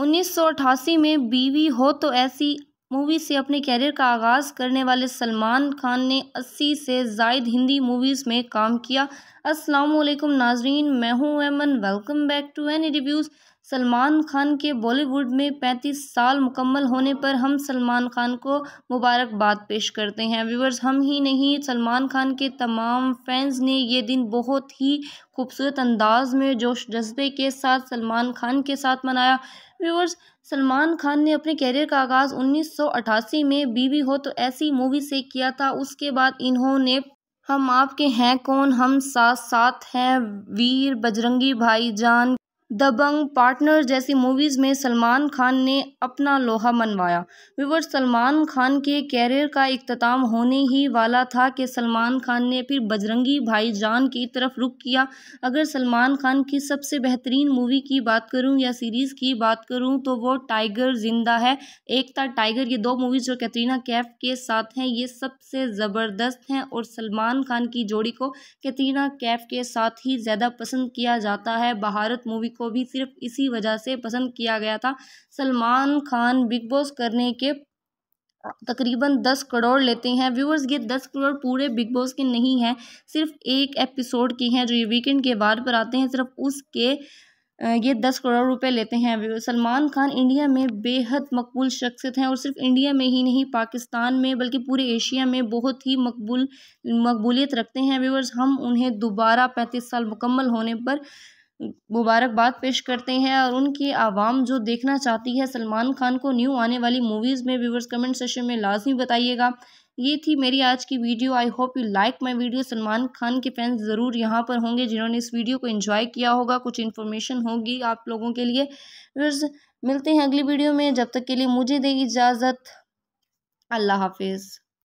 उन्नीस में बीवी हो तो ऐसी मूवी से अपने कैरियर का आगाज़ करने वाले सलमान खान ने 80 से जायद हिंदी मूवीज़ में काम किया अस्सलाम नाजरीन मैं हूँ Aiman welcome back to any reviews Salman Khan के बॉलीवुड में 35 साल मुकम्मल होने पर हम सलमान खान को मुबारकबाद पेश करते हैं व्यूवर्स हम ही नहीं सलमान खान के तमाम फैंस ने ये दिन बहुत ही खूबसूरत अंदाज में जोश जज्बे के साथ सलमान खान के साथ मनाया व्यूवर्स सलमान खान ने अपने कैरियर का आगाज़ 1988 में बीवी हो तो ऐसी मूवी से किया था उसके बाद इन्होंने हम आपके हैं कौन हम साथ साथ हैं वीर बजरंगी भाईजान दबंग पार्टनर जैसी मूवीज़ में सलमान खान ने अपना लोहा मनवाया विवर सलमान खान के कैरियर का इख्ताम होने ही वाला था कि सलमान खान ने फिर बजरंगी भाई जान की तरफ रुख किया अगर सलमान खान की सबसे बेहतरीन मूवी की बात करूं या सीरीज़ की बात करूं तो वो टाइगर जिंदा है एक था टाइगर ये दो मूवीज़ जो कैतरीना कैफ के साथ हैं ये सबसे ज़बरदस्त हैं और सलमान खान की जोड़ी को कैतरीना कैफ के साथ ही ज़्यादा पसंद किया जाता है भारत मूवी को को भी सिर्फ इसी वजह से पसंद किया गया था सलमान खान बिग बॉस करने के तकरीबन दस करोड़ लेते हैं व्यूअर्स ये दस करोड़ पूरे बिग बॉस के नहीं हैं सिर्फ एक एपिसोड के हैं जो ये वीकेंड के बाद पर आते हैं सिर्फ उसके ये दस करोड़ रुपए लेते हैं सलमान खान इंडिया में बेहद मकबूल शख्सियत हैं और सिर्फ इंडिया में ही नहीं पाकिस्तान में बल्कि पूरे एशिया में बहुत ही मकबूल मकबूलियत रखते हैं व्यूअर्स हम उन्हें दोबारा पैंतीस साल मुकम्मल होने पर मुबारकबाद पेश करते हैं और उनकी आवाम जो देखना चाहती है सलमान खान को न्यू आने वाली मूवीज़ में व्यूवर्स कमेंट सेशन में लाजमी बताइएगा ये थी मेरी आज की video I hope you like my video Salman Khan के फैंस ज़रूर यहाँ पर होंगे जिन्होंने इस वीडियो को एंजॉय किया होगा कुछ इन्फॉर्मेशन होगी आप लोगों के लिए व्यूर्स मिलते हैं अगली वीडियो में जब तक के लिए मुझे दे इजाज़त अल्लाह हाफिज़